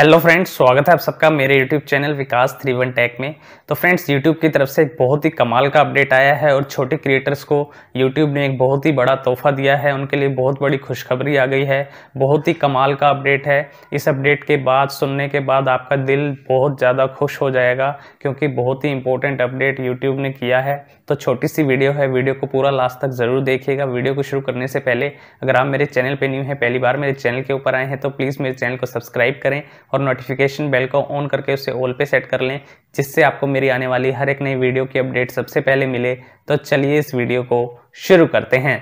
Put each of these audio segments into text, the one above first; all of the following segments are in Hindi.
हेलो फ्रेंड्स स्वागत है आप सबका मेरे YouTube channel Vikas three one tech में तो फ्रेंड्स यूट्यूब की तरफ से एक बहुत ही कमाल का अपडेट आया है और छोटे क्रिएटर्स को यूट्यूब ने एक बहुत ही बड़ा तोहफा दिया है उनके लिए बहुत बड़ी खुशखबरी आ गई है बहुत ही कमाल का अपडेट है इस अपडेट के बाद सुनने के बाद आपका दिल बहुत ज़्यादा खुश हो जाएगा क्योंकि बहुत ही इंपॉर्टेंट अपडेट यूट्यूब ने किया है तो छोटी सी वीडियो है वीडियो को पूरा लास्ट तक ज़रूर देखिएगा वीडियो को शुरू करने से पहले अगर आप मेरे चैनल पे न्यू हैं पहली बार मेरे चैनल के ऊपर आए हैं तो प्लीज़ मेरे चैनल को सब्सक्राइब करें और नोटिफिकेशन बेल को ऑन करके उसे ऑल पे सेट कर लें जिससे आपको मेरी आने वाली हर एक नई वीडियो की अपडेट सबसे पहले मिले तो चलिए इस वीडियो को शुरू करते हैं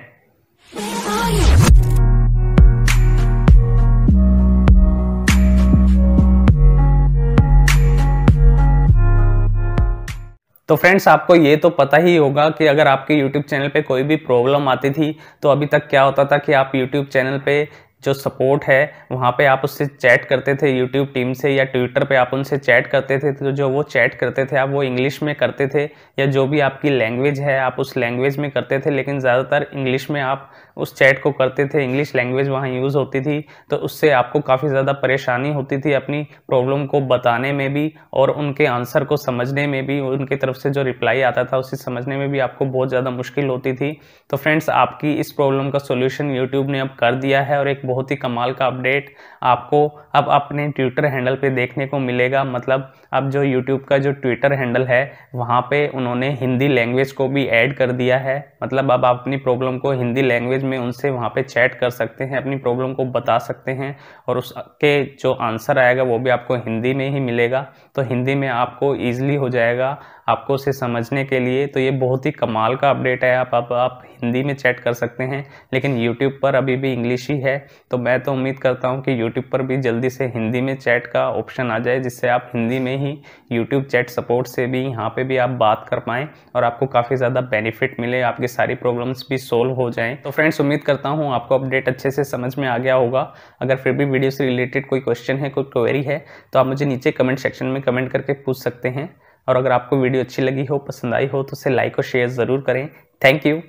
तो फ्रेंड्स आपको ये तो पता ही होगा कि अगर आपके YouTube चैनल पे कोई भी प्रॉब्लम आती थी तो अभी तक क्या होता था कि आप YouTube चैनल पे जो सपोर्ट है वहाँ पे आप उससे चैट करते थे यूट्यूब टीम से या ट्विटर पे आप उनसे चैट करते थे तो जो वो चैट करते थे आप वो इंग्लिश में करते थे या जो भी आपकी लैंग्वेज है आप उस लैंग्वेज में करते थे लेकिन ज़्यादातर इंग्लिश में आप उस चैट को करते थे इंग्लिश लैंग्वेज वहाँ यूज़ होती थी तो उससे आपको काफ़ी ज़्यादा परेशानी होती थी अपनी प्रॉब्लम को बताने में भी और उनके आंसर को समझने में भी उनकी तरफ से जो रिप्लाई आता था उसे समझने में भी आपको बहुत ज़्यादा मुश्किल होती थी तो फ्रेंड्स आपकी इस प्रॉब्लम का सोल्यूशन यूट्यूब ने अब कर दिया है और एक बहुत ही कमाल का अपडेट आपको अब अपने ट्विटर हैंडल पे देखने को मिलेगा मतलब अब जो यूट्यूब का जो ट्विटर हैंडल है वहाँ पे उन्होंने हिंदी लैंग्वेज को भी ऐड कर दिया है मतलब अब आप अपनी प्रॉब्लम को हिंदी लैंग्वेज में उनसे वहाँ पे चैट कर सकते हैं अपनी प्रॉब्लम को बता सकते हैं और उसके जो आंसर आएगा वो भी आपको हिंदी में ही मिलेगा तो हिंदी में आपको ईजिली हो जाएगा आपको उसे समझने के लिए तो ये बहुत ही कमाल का अपडेट है आप अब आप हिंदी में चैट कर सकते हैं लेकिन यूट्यूब पर अभी भी इंग्लिश ही है तो मैं तो उम्मीद करता हूँ कि यूट्यूब पर भी जल्दी से हिंदी में चैट का ऑप्शन आ जाए जिससे आप हिंदी में ही यूट्यूब चैट सपोर्ट से भी यहाँ पर भी आप बात कर पाएँ और आपको काफ़ी ज़्यादा बेनिफिट मिले आपकी सारी प्रॉब्लम्स भी सोल्व हो जाएँ तो फ्रेंड्स उम्मीद करता हूँ आपको अपडेट अच्छे से समझ में आ गया होगा अगर फिर भी वीडियो से रिलेटेड कोई क्वेश्चन है कोई क्वेरी है तो आप मुझे नीचे कमेंट सेक्शन में कमेंट करके पूछ सकते हैं और अगर आपको वीडियो अच्छी लगी हो पसंद आई हो तो उसे लाइक और शेयर ज़रूर करें थैंक यू